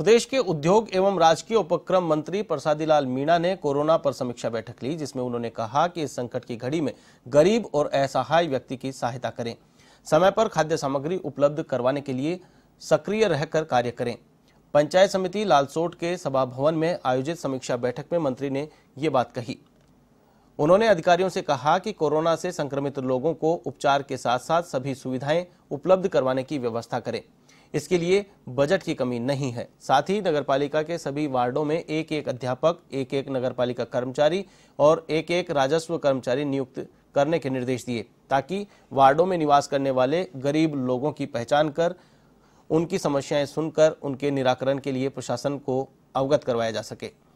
प्रदेश के उद्योग एवं राजकीय उपक्रम मंत्री प्रसादी लाल मीणा ने कोरोना पर समीक्षा बैठक ली जिसमें उन्होंने कहा कि इस संकट की घड़ी में गरीब और असहाय व्यक्ति की सहायता करें समय पर खाद्य सामग्री उपलब्ध करवाने के लिए सक्रिय रहकर कार्य करें पंचायत समिति लालसोट के सभा भवन में आयोजित समीक्षा बैठक में मंत्री ने ये बात कही उन्होंने अधिकारियों से कहा कि कोरोना से संक्रमित लोगों को उपचार के साथ साथ सभी सुविधाएं उपलब्ध करवाने की व्यवस्था करें इसके लिए बजट की कमी नहीं है साथ ही नगर पालिका के सभी वार्डों में एक एक अध्यापक एक एक नगर पालिका कर्मचारी और एक एक राजस्व कर्मचारी नियुक्त करने के निर्देश दिए ताकि वार्डों में निवास करने वाले गरीब लोगों की पहचान कर उनकी समस्याएं सुनकर उनके निराकरण के लिए प्रशासन को अवगत करवाया जा सके